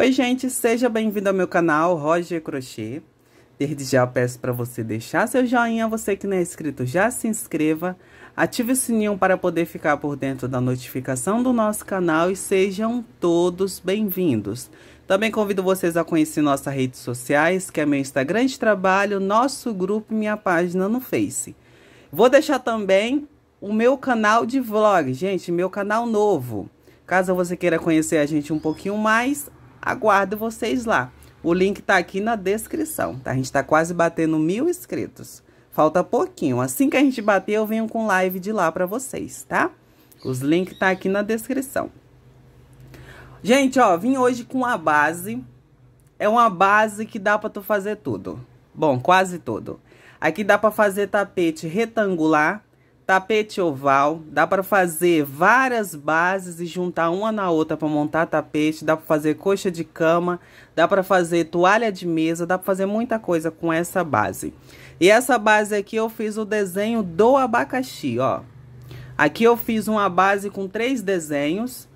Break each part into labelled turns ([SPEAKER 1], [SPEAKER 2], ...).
[SPEAKER 1] Oi, gente, seja bem-vindo ao meu canal Roger Crochê. Desde já peço para você deixar seu joinha, você que não é inscrito já se inscreva, ative o sininho para poder ficar por dentro da notificação do nosso canal e sejam todos bem-vindos. Também convido vocês a conhecer nossas redes sociais, que é meu Instagram de trabalho, nosso grupo e minha página no Face. Vou deixar também o meu canal de vlog, gente, meu canal novo. Caso você queira conhecer a gente um pouquinho mais, Aguardo vocês lá. O link tá aqui na descrição, tá? A gente tá quase batendo mil inscritos. Falta pouquinho. Assim que a gente bater, eu venho com live de lá pra vocês, tá? Os links tá aqui na descrição. Gente, ó, vim hoje com a base. É uma base que dá pra tu fazer tudo. Bom, quase tudo. Aqui dá pra fazer tapete retangular, tapete oval, dá para fazer várias bases e juntar uma na outra para montar tapete, dá para fazer coxa de cama, dá para fazer toalha de mesa, dá para fazer muita coisa com essa base. E essa base aqui eu fiz o desenho do abacaxi, ó. Aqui eu fiz uma base com três desenhos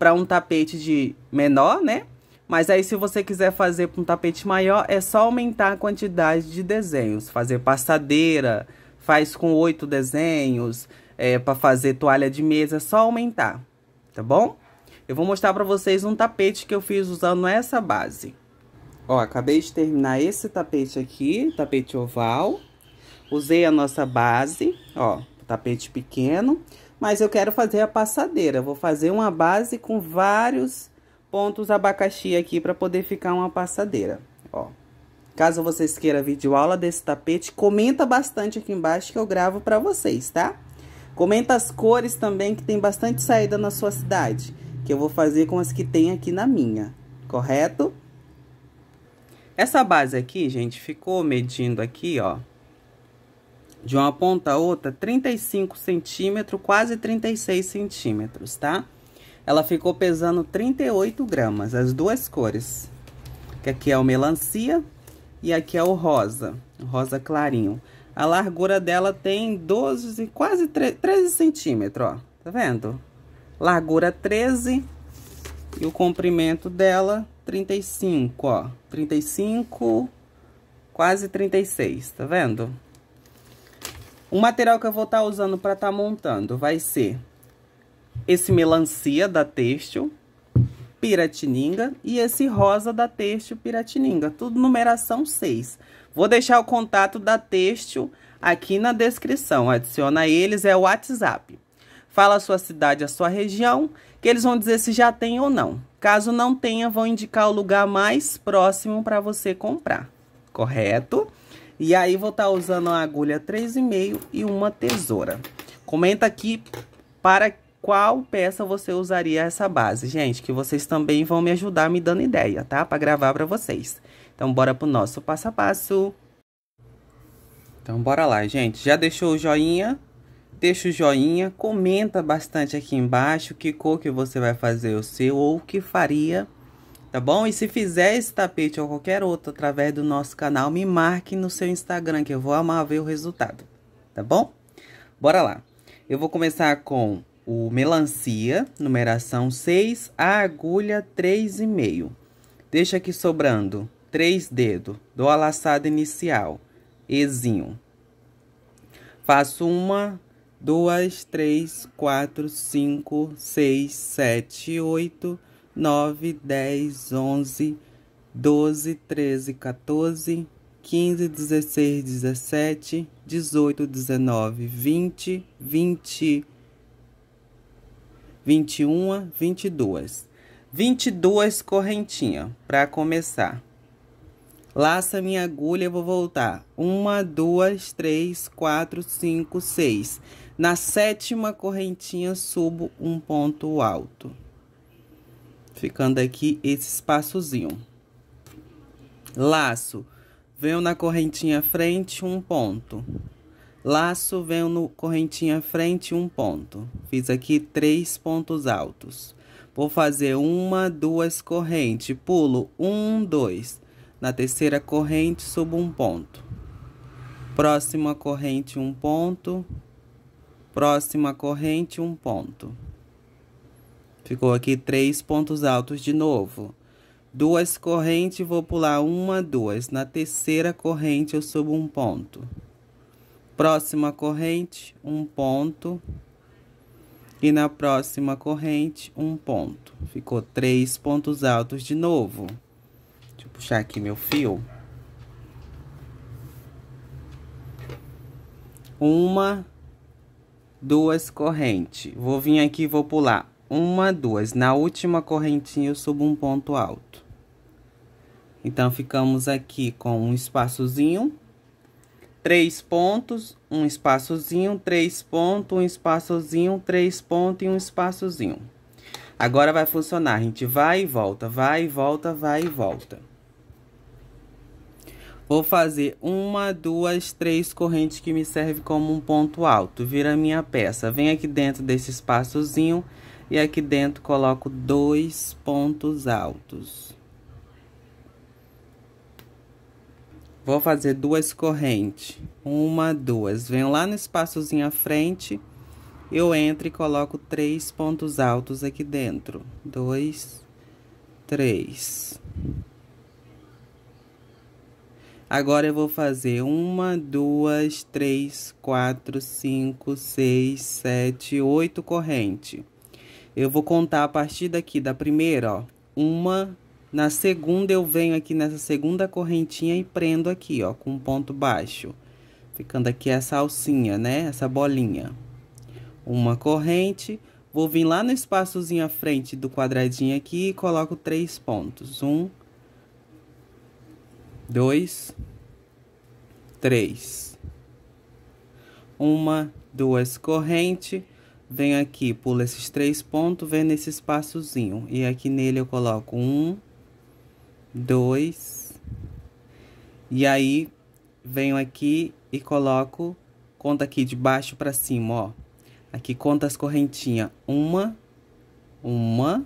[SPEAKER 1] para um tapete de menor, né? Mas aí, se você quiser fazer para um tapete maior, é só aumentar a quantidade de desenhos. Fazer passadeira, faz com oito desenhos, é, para fazer toalha de mesa, é só aumentar, tá bom? Eu vou mostrar para vocês um tapete que eu fiz usando essa base. Ó, acabei de terminar esse tapete aqui, tapete oval. Usei a nossa base, ó, tapete pequeno. Mas eu quero fazer a passadeira. Vou fazer uma base com vários pontos abacaxi aqui para poder ficar uma passadeira, ó. Caso vocês queiram vídeo aula desse tapete, comenta bastante aqui embaixo que eu gravo para vocês, tá? Comenta as cores também, que tem bastante saída na sua cidade, que eu vou fazer com as que tem aqui na minha, correto? Essa base aqui, gente, ficou medindo aqui, ó, de uma ponta a outra, 35 centímetros, quase 36 centímetros, tá? Ela ficou pesando 38 gramas, as duas cores, que aqui é o melancia e aqui é o rosa, rosa clarinho. A largura dela tem 12, quase 13 centímetros, ó. Tá vendo? Largura 13 e o comprimento dela 35, ó. 35, quase 36, tá vendo? O material que eu vou estar tá usando para estar tá montando vai ser esse melancia da têxtil, Piratininga e esse rosa da Têxtil Piratininga, tudo numeração 6. Vou deixar o contato da Têxtil aqui na descrição, adiciona eles, é o WhatsApp. Fala a sua cidade, a sua região, que eles vão dizer se já tem ou não. Caso não tenha, vão indicar o lugar mais próximo para você comprar, correto? E aí, vou estar tá usando uma agulha 3,5 e uma tesoura. Comenta aqui para qual peça você usaria essa base. Gente, que vocês também vão me ajudar me dando ideia, tá? Para gravar para vocês. Então, bora pro nosso passo a passo. Então, bora lá, gente. Já deixou o joinha? Deixa o joinha, comenta bastante aqui embaixo que cor que você vai fazer o seu ou o que faria, tá bom? E se fizer esse tapete ou qualquer outro através do nosso canal, me marque no seu Instagram que eu vou amar ver o resultado, tá bom? Bora lá. Eu vou começar com o melancia, numeração 6, a agulha 3,5. Deixa aqui sobrando 3 dedos, dou a laçada inicial, Ezinho. Faço uma, duas, três, quatro, cinco, seis, sete, oito, nove, dez, onze, doze, treze, 14, 15, 16, 17, 18, 19, 20, 20, 21, 22. 22 correntinha para começar. Laça minha agulha, eu vou voltar. Uma, duas, três, quatro, cinco, seis. Na sétima correntinha, subo um ponto alto. Ficando aqui esse espaçozinho. Laço. Venho na correntinha frente, um ponto. Laço, vendo correntinha frente, um ponto. Fiz aqui três pontos altos. Vou fazer uma, duas correntes. Pulo um, dois. Na terceira corrente, subo um ponto. Próxima corrente, um ponto. Próxima corrente, um ponto. Ficou aqui três pontos altos de novo. Duas correntes, vou pular uma, duas. Na terceira corrente, eu subo um ponto. Próxima corrente, um ponto. E na próxima corrente, um ponto. Ficou três pontos altos de novo. Deixa eu puxar aqui meu fio. Uma, duas correntes. Vou vir aqui e vou pular. Uma, duas. Na última correntinha, eu subo um ponto alto. Então, ficamos aqui com um espaçozinho três pontos, um espaçozinho, três pontos, um espaçozinho, três pontos e um espaçozinho. Agora vai funcionar, a gente vai e volta, vai e volta, vai e volta. Vou fazer uma, duas, três correntes que me serve como um ponto alto. Vira a minha peça. Vem aqui dentro desse espaçozinho e aqui dentro coloco dois pontos altos. Vou fazer duas correntes. Uma, duas. Venho lá no espaçozinho à frente. Eu entro e coloco três pontos altos aqui dentro. Dois, três. Agora, eu vou fazer uma, duas, três, quatro, cinco, seis, sete, oito corrente. Eu vou contar a partir daqui da primeira, ó. Uma, na segunda, eu venho aqui nessa segunda correntinha e prendo aqui, ó, com um ponto baixo. Ficando aqui essa alcinha, né? Essa bolinha. Uma corrente, vou vir lá no espaçozinho à frente do quadradinho aqui e coloco três pontos. Um, dois, três. Uma, duas corrente, venho aqui, pulo esses três pontos, vem nesse espaçozinho. E aqui nele eu coloco um, 2. E aí, venho aqui e coloco, conta aqui de baixo para cima, ó. Aqui conta as correntinhas. Uma, uma,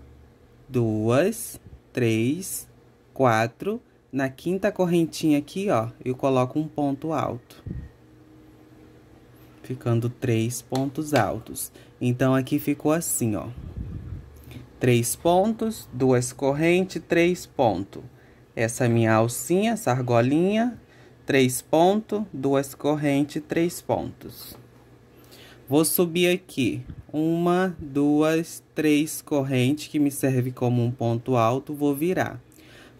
[SPEAKER 1] duas, três, quatro. Na quinta correntinha aqui, ó, eu coloco um ponto alto. Ficando três pontos altos. Então, aqui ficou assim, ó. Três pontos, duas correntes, três pontos essa é minha alcinha, essa argolinha, três pontos, duas correntes, três pontos. Vou subir aqui uma, duas, três correntes que me serve como um ponto alto, vou virar.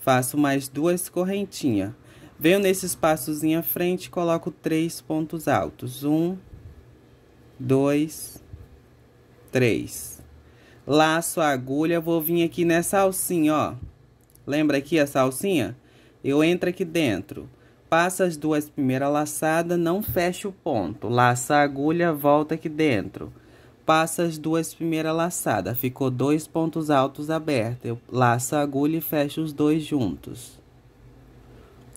[SPEAKER 1] Faço mais duas correntinhas. Venho nesse espaçozinho à frente e coloco três pontos altos. Um, dois, três. Laço a agulha, vou vir aqui nessa alcinha, ó Lembra aqui a salsinha? Eu entro aqui dentro. Passa as duas primeiras laçadas, não fecha o ponto. Laça a agulha, volta aqui dentro. Passa as duas primeiras laçadas. Ficou dois pontos altos abertos. Eu laço a agulha e fecho os dois juntos.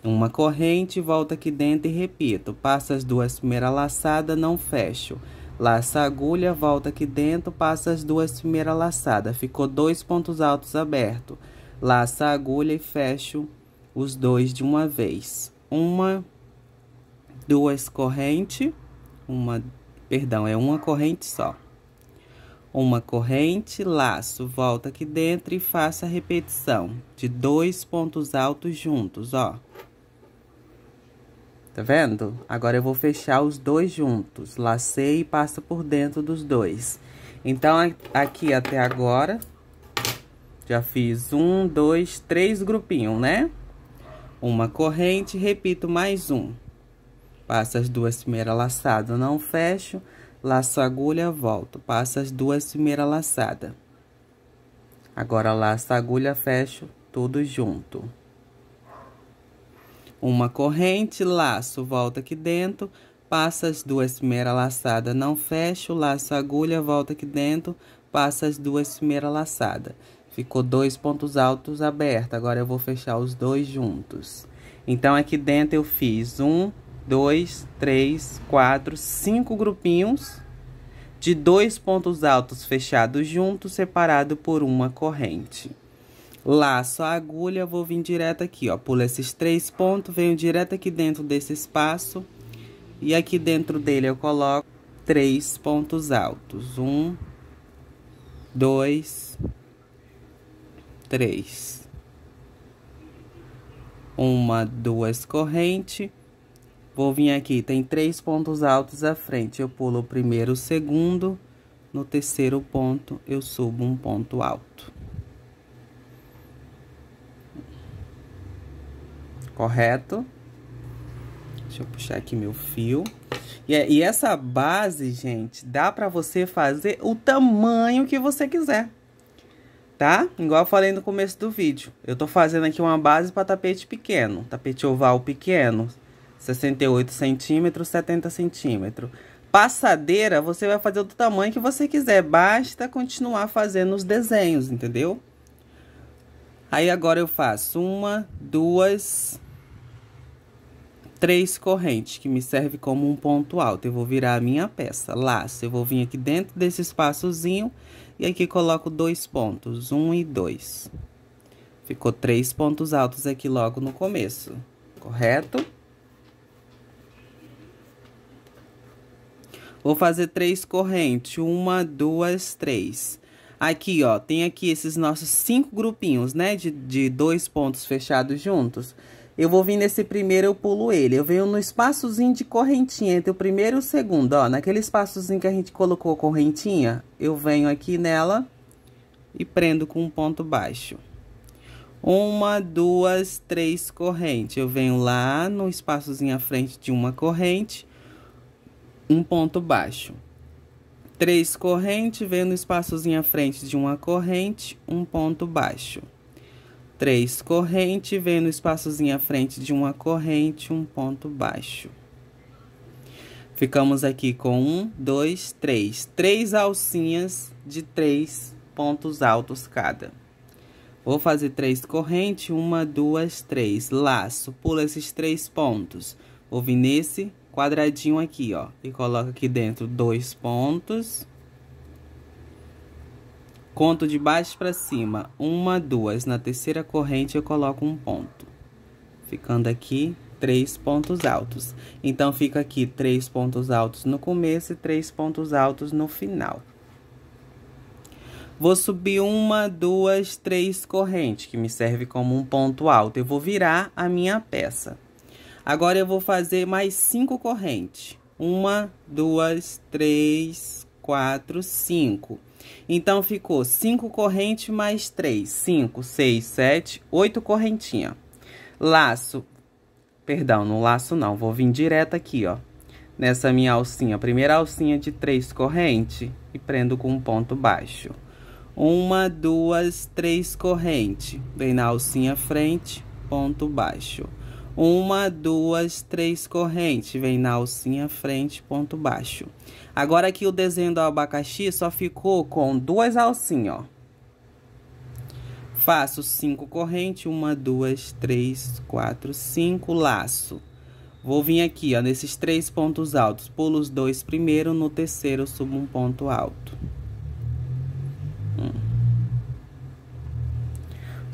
[SPEAKER 1] Uma corrente, volta aqui dentro e repito. Passa as duas primeiras laçadas, não fecho. Laça a agulha, volta aqui dentro, passa as duas primeiras laçadas. Ficou dois pontos altos abertos. Laço a agulha e fecho os dois de uma vez. Uma, duas correntes, uma, perdão, é uma corrente só. Uma corrente, laço, volta aqui dentro e faça a repetição de dois pontos altos juntos, ó. Tá vendo? Agora eu vou fechar os dois juntos. Lacei e passa por dentro dos dois. Então, aqui até agora, já fiz um, dois, três grupinhos, né? Uma corrente, repito mais um. Passo as duas primeiras laçadas, não fecho, laço a agulha, volto. Passo as duas primeiras laçadas. Agora, laço a agulha, fecho, tudo junto. Uma corrente, laço, volta aqui dentro, passa as duas primeiras laçadas, não fecho, laço a agulha, volta aqui dentro, passa as duas primeiras laçadas. Ficou dois pontos altos abertos. Agora eu vou fechar os dois juntos. Então, aqui dentro eu fiz um, dois, três, quatro, cinco grupinhos de dois pontos altos fechados juntos, separado por uma corrente. Laço a agulha, vou vir direto aqui, ó. Pulo esses três pontos, venho direto aqui dentro desse espaço. E aqui dentro dele eu coloco três pontos altos. Um, dois, três. Uma, duas correntes. Vou vir aqui, tem três pontos altos à frente. Eu pulo o primeiro, o segundo. No terceiro ponto, eu subo um ponto alto. Correto? Deixa eu puxar aqui meu fio. E, é, e essa base, gente, dá para você fazer o tamanho que você quiser tá? Igual eu falei no começo do vídeo. Eu tô fazendo aqui uma base para tapete pequeno, tapete oval pequeno, 68 centímetros, 70 centímetros. Passadeira, você vai fazer do tamanho que você quiser, basta continuar fazendo os desenhos, entendeu? Aí agora eu faço uma, duas, três correntes, que me serve como um ponto alto. Eu vou virar a minha peça, laço, eu vou vir aqui dentro desse espaçozinho e aqui coloco dois pontos, um e dois. Ficou três pontos altos aqui logo no começo, correto? Vou fazer três correntes, uma, duas, três. Aqui, ó, tem aqui esses nossos cinco grupinhos, né, de, de dois pontos fechados juntos. Eu vou vir nesse primeiro, eu pulo ele. Eu venho no espaçozinho de correntinha, entre o primeiro e o segundo, ó. Naquele espaçozinho que a gente colocou correntinha, eu venho aqui nela e prendo com um ponto baixo. Uma, duas, três correntes. Eu venho lá no espaçozinho à frente de uma corrente, um ponto baixo. Três correntes, venho no espaçozinho à frente de uma corrente, um ponto baixo três Corrente vem no espaçozinho à frente de uma corrente, um ponto baixo. Ficamos aqui com um dois três Três alcinhas de três pontos altos cada. Vou fazer três correntes, uma, duas, três. Laço, pula esses três pontos. Vou vir nesse quadradinho aqui, ó, e coloco aqui dentro dois pontos Conto de baixo para cima, uma, duas. Na terceira corrente eu coloco um ponto. Ficando aqui três pontos altos. Então, fica aqui três pontos altos no começo e três pontos altos no final. Vou subir uma, duas, três correntes, que me serve como um ponto alto. Eu vou virar a minha peça. Agora, eu vou fazer mais cinco correntes. Uma, duas, três, quatro, cinco. Então, ficou 5 corrente mais 3, 5, 6, 7, 8 correntinha. Laço, perdão, não laço não, vou vir direto aqui, ó. Nessa minha alcinha, primeira alcinha de 3 corrente e prendo com um ponto baixo. Uma, duas, três corrente. Vem na alcinha frente, ponto baixo uma, duas, três correntes. Vem na alcinha, frente, ponto baixo. Agora aqui o desenho do abacaxi só ficou com duas alcinhas, ó. Faço cinco correntes, uma, duas, três, quatro, cinco, laço. Vou vir aqui, ó, nesses três pontos altos. Pulo os dois primeiro, no terceiro subo um ponto alto.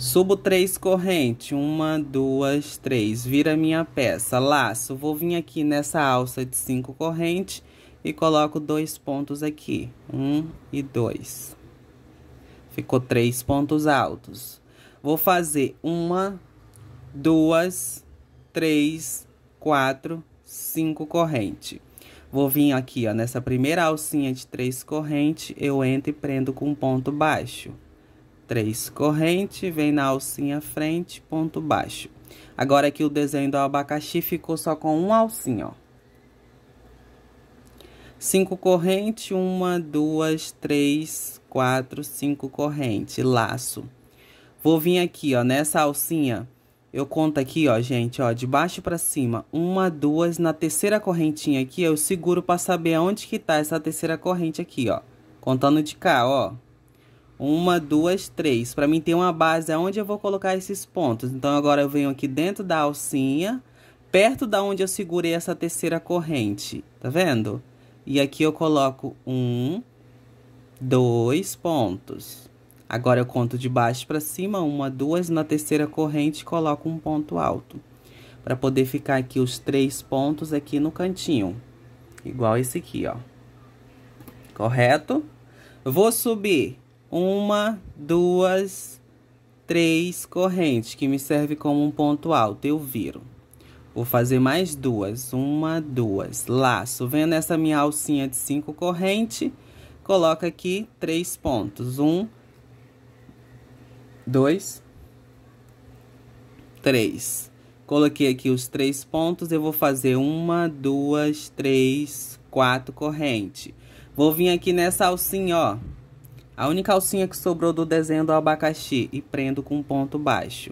[SPEAKER 1] Subo três corrente, uma, duas, três, vira minha peça, laço. Vou vir aqui nessa alça de cinco corrente e coloco dois pontos aqui, um e dois. Ficou três pontos altos. Vou fazer uma, duas, três, quatro, cinco corrente. Vou vir aqui, ó, nessa primeira alcinha de três corrente, eu entro e prendo com um ponto baixo. Três corrente, vem na alcinha frente, ponto baixo. Agora aqui o desenho do abacaxi ficou só com uma alcinha, ó. Cinco corrente, uma, duas, três, quatro, cinco corrente, laço. Vou vir aqui, ó, nessa alcinha, eu conto aqui, ó, gente, ó, de baixo para cima, uma, duas, na terceira correntinha aqui, eu seguro para saber aonde que tá essa terceira corrente aqui, ó. Contando de cá, ó. Uma, duas, três. Para mim ter uma base aonde eu vou colocar esses pontos. Então, agora eu venho aqui dentro da alcinha, perto da onde eu segurei essa terceira corrente. Tá vendo? E aqui eu coloco um, dois pontos. Agora eu conto de baixo para cima, uma, duas, na terceira corrente coloco um ponto alto. Para poder ficar aqui os três pontos aqui no cantinho. Igual esse aqui, ó. Correto? Vou subir uma, duas, três correntes que me serve como um ponto alto. Eu viro. Vou fazer mais duas, uma, duas. Laço. Vendo essa minha alcinha de cinco corrente, coloca aqui três pontos. Um, dois, três. Coloquei aqui os três pontos, eu vou fazer uma, duas, três, quatro corrente. Vou vir aqui nessa alcinha, ó a única alcinha que sobrou do desenho do abacaxi e prendo com ponto baixo.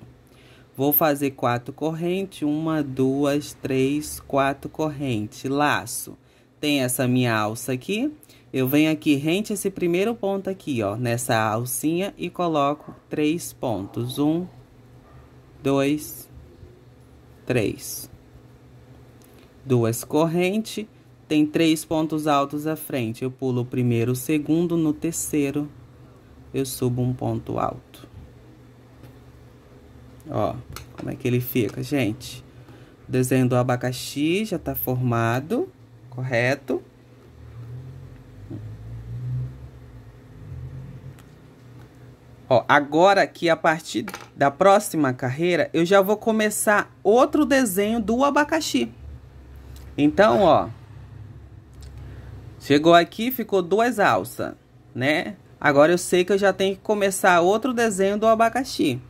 [SPEAKER 1] Vou fazer quatro correntes, uma, duas, três, quatro correntes, laço. Tem essa minha alça aqui, eu venho aqui rente esse primeiro ponto aqui, ó, nessa alcinha e coloco três pontos. Um, dois, três. Duas correntes, tem três pontos altos à frente. Eu pulo o primeiro, o segundo, no terceiro, eu subo um ponto alto. Ó, como é que ele fica, gente? O desenho do abacaxi já tá formado, correto? Ó, agora aqui, a partir da próxima carreira, eu já vou começar outro desenho do abacaxi. Então, ó, chegou aqui, ficou duas alças, né? Agora eu sei que eu já tenho que começar outro desenho do abacaxi.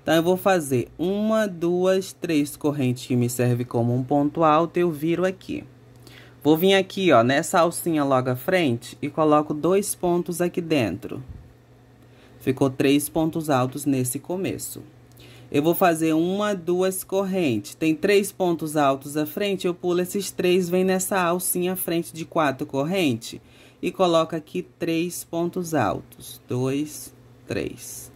[SPEAKER 1] Então eu vou fazer uma, duas, três correntes que me serve como um ponto alto, eu viro aqui. Vou vir aqui, ó, nessa alcinha logo à frente e coloco dois pontos aqui dentro. Ficou três pontos altos nesse começo. Eu vou fazer uma, duas correntes. Tem três pontos altos à frente, eu pulo esses três, vem nessa alcinha à frente de quatro correntes e coloca aqui três pontos altos. Dois, três.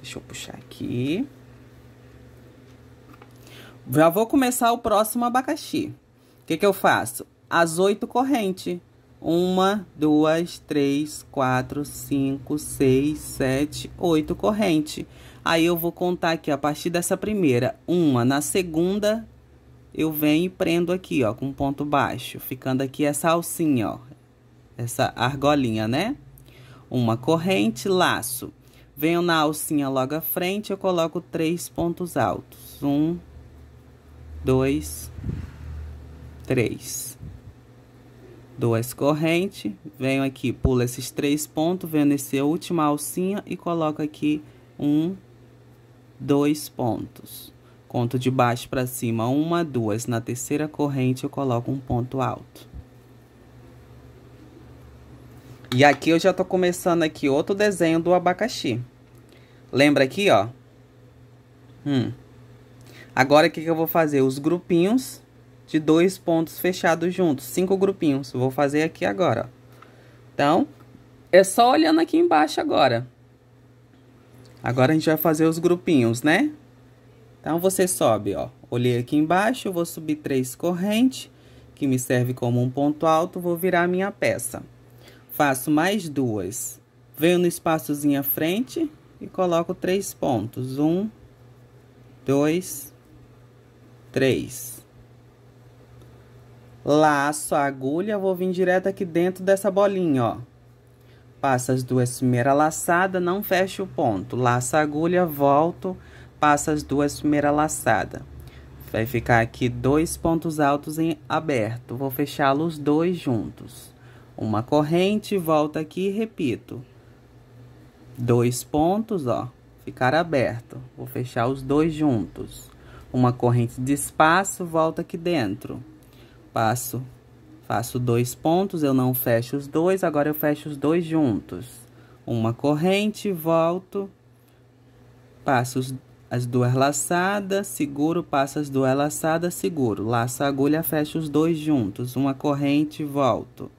[SPEAKER 1] Deixa eu puxar aqui. Já vou começar o próximo abacaxi. O que, que eu faço? As oito correntes. Uma, duas, três, quatro, cinco, seis, sete, oito corrente. Aí eu vou contar aqui a partir dessa primeira. Uma na segunda, eu venho e prendo aqui, ó, com ponto baixo, ficando aqui essa alcinha, ó, essa argolinha, né? Uma corrente, laço. Venho na alcinha logo à frente, eu coloco três pontos altos. Um, dois, três. Duas correntes, venho aqui, pulo esses três pontos, venho nesse última alcinha e coloco aqui um, dois pontos. Conto de baixo para cima, uma, duas. Na terceira corrente, eu coloco um ponto alto. E aqui eu já tô começando aqui outro desenho do abacaxi. Lembra aqui, ó? Hum. Agora, o que, que eu vou fazer? Os grupinhos de dois pontos fechados juntos. Cinco grupinhos. Vou fazer aqui agora, ó. Então, é só olhando aqui embaixo agora. Agora, a gente vai fazer os grupinhos, né? Então, você sobe, ó. Olhei aqui embaixo, vou subir três correntes, que me serve como um ponto alto, vou virar minha peça. Faço mais duas. Venho no espaçozinho à frente e coloco três pontos. Um, dois, três. Laço a agulha, vou vir direto aqui dentro dessa bolinha, ó. Passa as duas primeiras laçadas, não fecho o ponto. Laço a agulha, volto passa as duas primeiras laçadas. Vai ficar aqui dois pontos altos em aberto. Vou fechá-los dois juntos. Uma corrente, volta aqui e repito. Dois pontos, ó, ficar aberto. Vou fechar os dois juntos. Uma corrente de espaço, volta aqui dentro. Passo, faço dois pontos, eu não fecho os dois, agora eu fecho os dois juntos. Uma corrente, volto, passo os as duas laçadas, seguro, passa as duas laçadas, seguro. Laço a agulha, fecha os dois juntos, uma corrente, volto.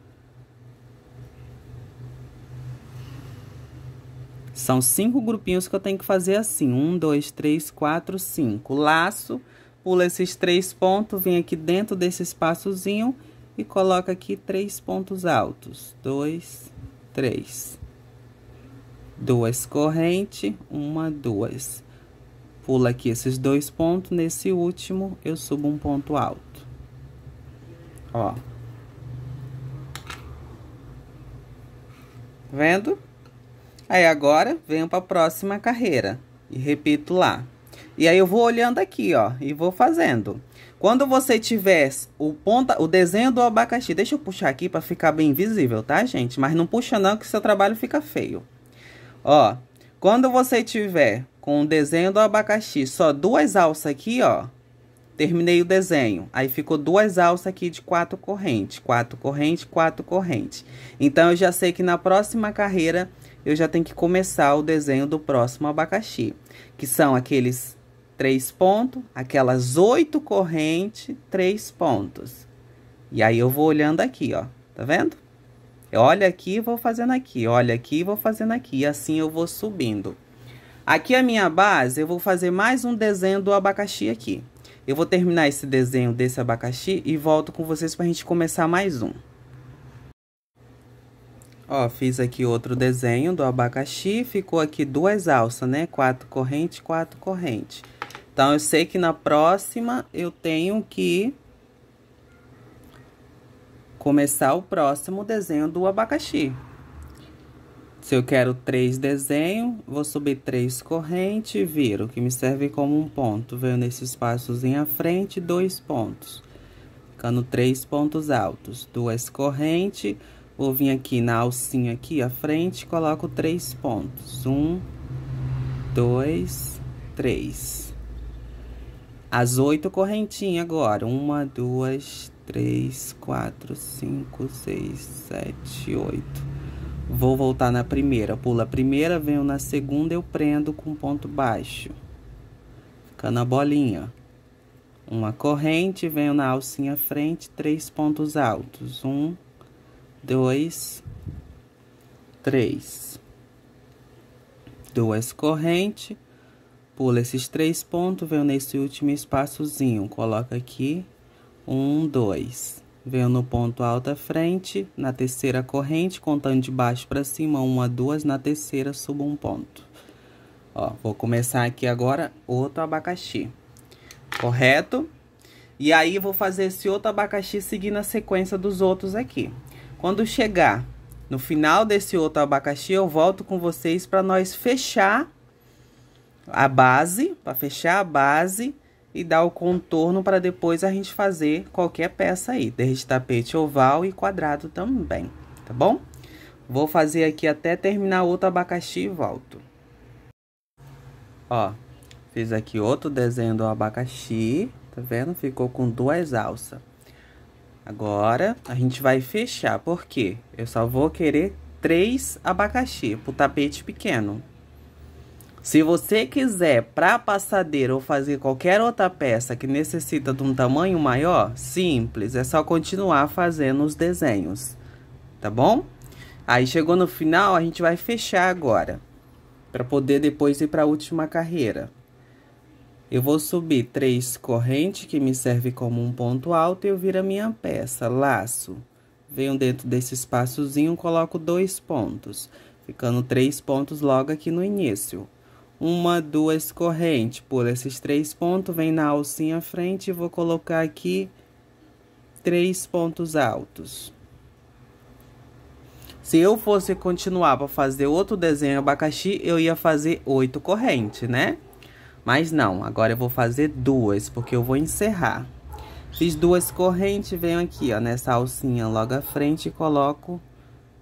[SPEAKER 1] São cinco grupinhos que eu tenho que fazer assim. Um, dois, três, quatro, cinco. Laço, pula esses três pontos, vem aqui dentro desse espaçozinho e coloca aqui três pontos altos. Dois, três. Duas correntes, uma, duas Pula aqui esses dois pontos, nesse último eu subo um ponto alto. Ó. Tá vendo? Aí agora venho para a próxima carreira e repito lá. E aí eu vou olhando aqui, ó, e vou fazendo. Quando você tiver o ponta, o desenho do abacaxi, deixa eu puxar aqui para ficar bem visível, tá, gente? Mas não puxa não que seu trabalho fica feio. Ó, quando você tiver com o desenho do abacaxi. Só duas alças aqui, ó. Terminei o desenho. Aí ficou duas alças aqui de quatro correntes. Quatro correntes, quatro correntes. Então, eu já sei que na próxima carreira, eu já tenho que começar o desenho do próximo abacaxi. Que são aqueles três pontos, aquelas oito correntes, três pontos. E aí, eu vou olhando aqui, ó. Tá vendo? Olha aqui, vou fazendo aqui. Olha aqui, vou fazendo aqui. E assim, eu vou subindo. Aqui a minha base, eu vou fazer mais um desenho do abacaxi aqui. Eu vou terminar esse desenho desse abacaxi e volto com vocês para a gente começar mais um. Ó, fiz aqui outro desenho do abacaxi, ficou aqui duas alças, né? Quatro correntes, quatro correntes. Então, eu sei que na próxima eu tenho que começar o próximo desenho do abacaxi. Se eu quero três desenhos, vou subir três correntes, viro, que me serve como um ponto. Venho nesse espaçozinho à frente, dois pontos. Ficando três pontos altos. Duas correntes, vou vir aqui na alcinha aqui à frente, coloco três pontos. Um, dois, três. As oito correntinhas agora. Uma, duas, três, quatro, cinco, seis, sete, oito Vou voltar na primeira, pulo a primeira, venho na segunda, eu prendo com ponto baixo. Fica na bolinha. Uma corrente, venho na alcinha frente, três pontos altos. Um, dois, três. Duas correntes, pula esses três pontos, venho nesse último espaçozinho, coloca aqui. Um, dois. Venho no ponto alta frente, na terceira corrente, contando de baixo para cima, uma, duas, na terceira subo um ponto. Ó, vou começar aqui agora outro abacaxi, correto? E aí, vou fazer esse outro abacaxi seguindo a sequência dos outros aqui. Quando chegar no final desse outro abacaxi, eu volto com vocês para nós fechar a base, para fechar a base e dar o contorno para depois a gente fazer qualquer peça aí, desde tapete oval e quadrado também, tá bom? Vou fazer aqui até terminar outro abacaxi e volto. Ó, fiz aqui outro desenho do abacaxi, tá vendo? Ficou com duas alças. Agora, a gente vai fechar, porque eu só vou querer três abacaxi pro tapete pequeno, se você quiser para passadeira ou fazer qualquer outra peça que necessita de um tamanho maior, simples, é só continuar fazendo os desenhos, tá bom? Aí chegou no final, a gente vai fechar agora, para poder depois ir para a última carreira. Eu vou subir três correntes, que me serve como um ponto alto, e eu viro a minha peça, laço. Venho dentro desse espaçozinho, coloco dois pontos, ficando três pontos logo aqui no início uma, duas correntes. por esses três pontos, vem na alcinha frente e vou colocar aqui três pontos altos. Se eu fosse continuar para fazer outro desenho abacaxi, eu ia fazer oito correntes, né? Mas não, agora eu vou fazer duas, porque eu vou encerrar. Fiz duas correntes, venho aqui, ó, nessa alcinha logo à frente e coloco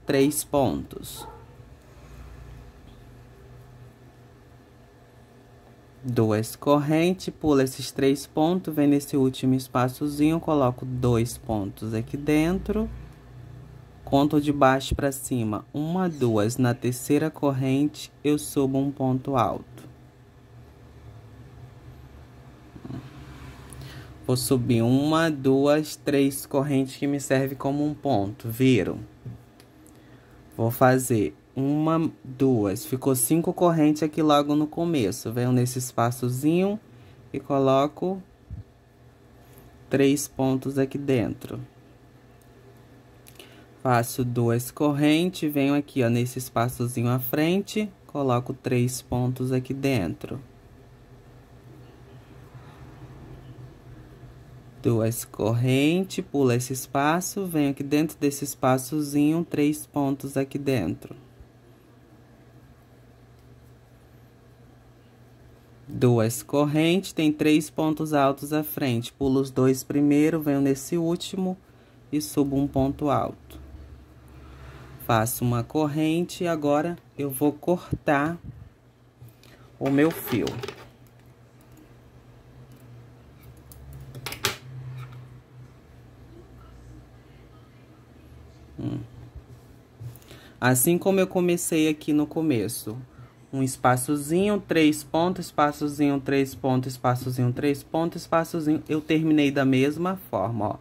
[SPEAKER 1] três pontos. duas correntes, pula esses três pontos, vem nesse último espaçozinho, coloco dois pontos aqui dentro, conto de baixo para cima, uma, duas, na terceira corrente eu subo um ponto alto. Vou subir uma, duas, três correntes que me serve como um ponto, viram? Vou fazer uma, duas. Ficou cinco correntes aqui logo no começo. Venho nesse espaçozinho e coloco três pontos aqui dentro. Faço duas correntes, venho aqui, ó, nesse espaçozinho à frente, coloco três pontos aqui dentro. Duas correntes, pula esse espaço, venho aqui dentro desse espaçozinho, três pontos aqui dentro. duas correntes, tem três pontos altos à frente. Pulo os dois primeiro, venho nesse último e subo um ponto alto. Faço uma corrente e agora eu vou cortar o meu fio. Hum. Assim como eu comecei aqui no começo, um espaçozinho, três pontos, espaçozinho, três pontos, espaçozinho, três pontos, espaçozinho. Eu terminei da mesma forma, ó. Tá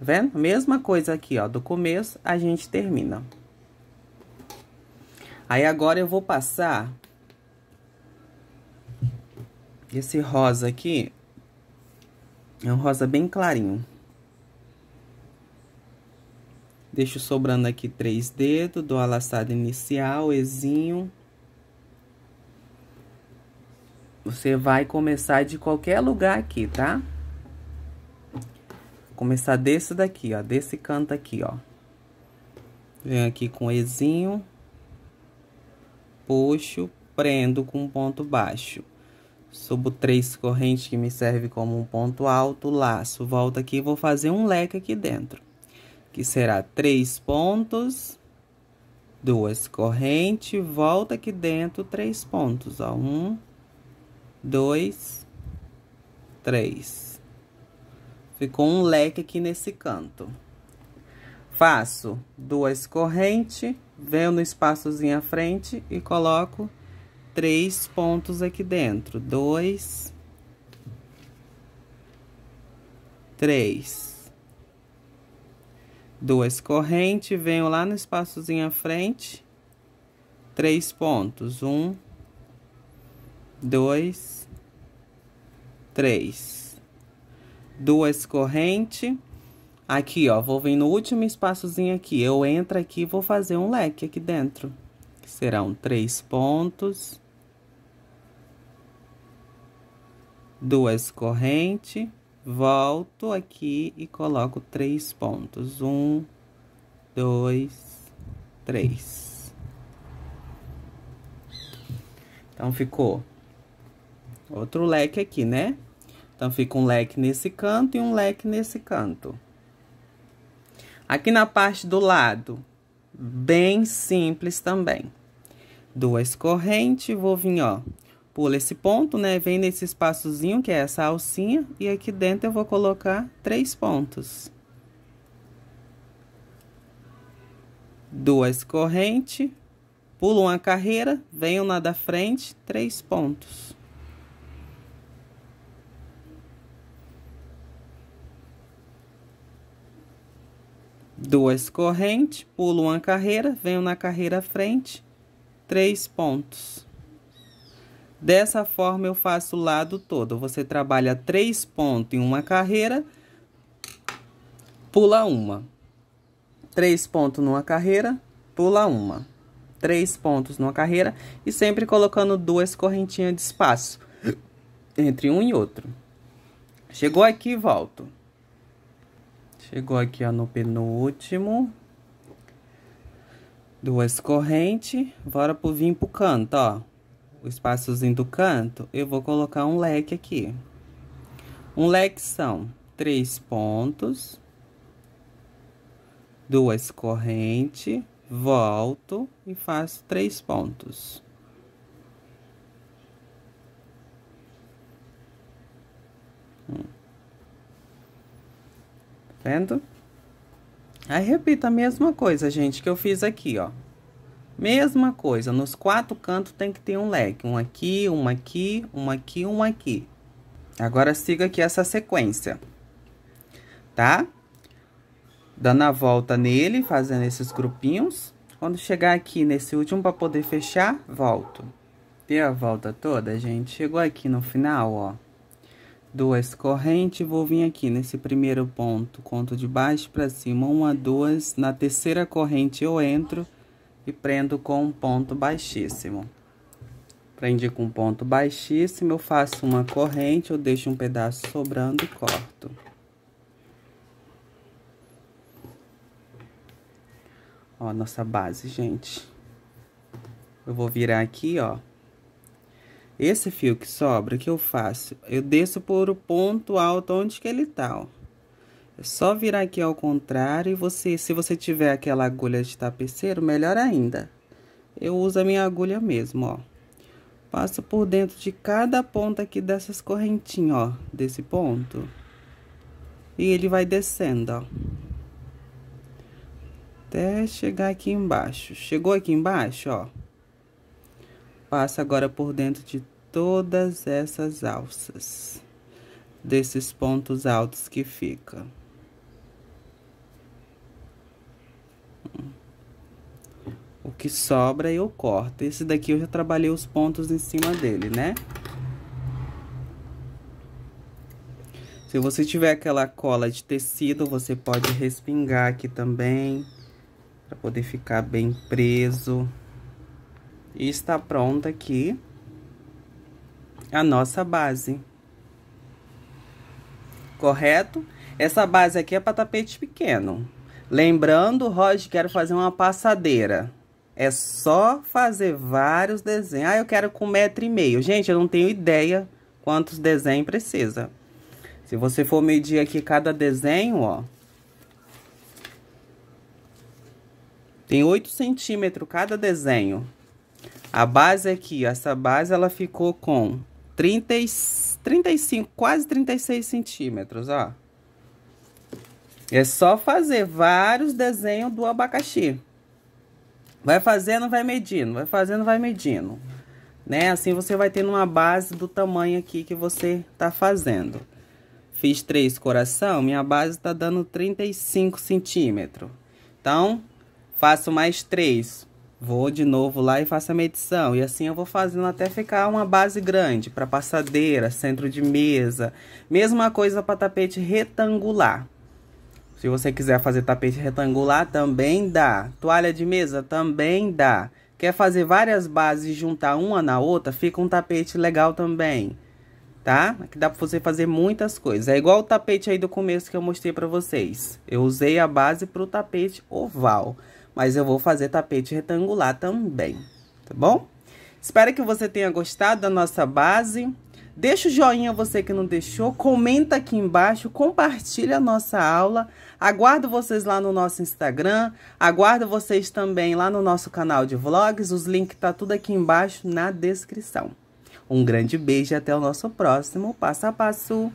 [SPEAKER 1] vendo? Mesma coisa aqui, ó, do começo a gente termina. Aí agora eu vou passar esse rosa aqui. É um rosa bem clarinho. Deixo sobrando aqui três dedos, dou a laçada inicial, exinho você vai começar de qualquer lugar aqui, tá? começar desse daqui, ó. Desse canto aqui, ó. Venho aqui com Ezinho. Puxo, prendo com um ponto baixo. Subo três correntes que me serve como um ponto alto, laço, volto aqui e vou fazer um leque aqui dentro. Que será três pontos, duas correntes, volta aqui dentro, três pontos, ó. Um, dois, três. Ficou um leque aqui nesse canto. Faço duas correntes, venho no espaçozinho à frente e coloco três pontos aqui dentro. Dois, três. Duas correntes, venho lá no espaçozinho à frente, três pontos. Um, dois, três. Duas correntes. Aqui, ó, vou vir no último espaçozinho aqui. Eu entro aqui e vou fazer um leque aqui dentro. Serão três pontos. Duas correntes. Volto aqui e coloco três pontos. Um, dois, três. Então, ficou Outro leque aqui, né? Então, fica um leque nesse canto e um leque nesse canto. Aqui na parte do lado, bem simples também. Duas correntes, vou vir, ó, pula esse ponto, né? Vem nesse espaçozinho, que é essa alcinha, e aqui dentro eu vou colocar três pontos. Duas correntes, pulo uma carreira, venho na da frente, três pontos. duas correntes, pulo uma carreira, venho na carreira frente, três pontos. Dessa forma, eu faço o lado todo. Você trabalha três pontos em uma carreira, pula uma. Três pontos numa carreira, pula uma. Três pontos numa carreira e sempre colocando duas correntinhas de espaço entre um e outro. Chegou aqui, volto. Chegou aqui ó, no penúltimo. Duas correntes. Bora pro para pro canto, ó. O espaçozinho do canto, eu vou colocar um leque aqui. Um leque são três pontos. Duas correntes. Volto e faço três pontos. vendo? Aí, repita a mesma coisa, gente, que eu fiz aqui, ó. Mesma coisa, nos quatro cantos tem que ter um leque, Um aqui, um aqui, um aqui, um aqui. Agora, siga aqui essa sequência, tá? Dando a volta nele, fazendo esses grupinhos. Quando chegar aqui nesse último para poder fechar, volto. Deu a volta toda, gente. Chegou aqui no final, ó duas correntes, vou vir aqui nesse primeiro ponto, conto de baixo para cima, uma, duas, na terceira corrente eu entro e prendo com um ponto baixíssimo. Prendi com um ponto baixíssimo, eu faço uma corrente, eu deixo um pedaço sobrando e corto. Ó, nossa base, gente. Eu vou virar aqui, ó. Esse fio que sobra, que eu faço? Eu desço por o ponto alto onde que ele tá, ó. É só virar aqui ao contrário e você, se você tiver aquela agulha de tapeceiro, melhor ainda. Eu uso a minha agulha mesmo, ó. Passo por dentro de cada ponta aqui dessas correntinhas, ó, desse ponto. E ele vai descendo, ó. Até chegar aqui embaixo. Chegou aqui embaixo, ó passa agora por dentro de todas essas alças, desses pontos altos que fica. O que sobra eu corto. Esse daqui eu já trabalhei os pontos em cima dele, né? Se você tiver aquela cola de tecido, você pode respingar aqui também, para poder ficar bem preso. E está pronta aqui a nossa base. Correto? Essa base aqui é para tapete pequeno. Lembrando, Roger, quero fazer uma passadeira. É só fazer vários desenhos. Ah, eu quero com metro e meio. Gente, eu não tenho ideia quantos desenhos precisa. Se você for medir aqui cada desenho, ó. Tem 8 centímetros cada desenho. A base aqui, essa base ela ficou com 30, 35, quase 36 centímetros, ó. É só fazer vários desenhos do abacaxi. Vai fazendo, vai medindo, vai fazendo, vai medindo. Né? Assim você vai tendo uma base do tamanho aqui que você tá fazendo. Fiz três coração, minha base tá dando 35 centímetros. Então, faço mais três Vou de novo lá e faço a medição. E assim eu vou fazendo até ficar uma base grande para passadeira, centro de mesa. Mesma coisa para tapete retangular. Se você quiser fazer tapete retangular, também dá. Toalha de mesa, também dá. Quer fazer várias bases e juntar uma na outra, fica um tapete legal também. Tá? Aqui dá pra você fazer muitas coisas. É igual o tapete aí do começo que eu mostrei pra vocês. Eu usei a base pro tapete oval mas eu vou fazer tapete retangular também, tá bom? Espero que você tenha gostado da nossa base. Deixa o joinha você que não deixou, comenta aqui embaixo, compartilha a nossa aula. Aguardo vocês lá no nosso Instagram, aguardo vocês também lá no nosso canal de vlogs, os links tá tudo aqui embaixo na descrição. Um grande beijo e até o nosso próximo passo a passo.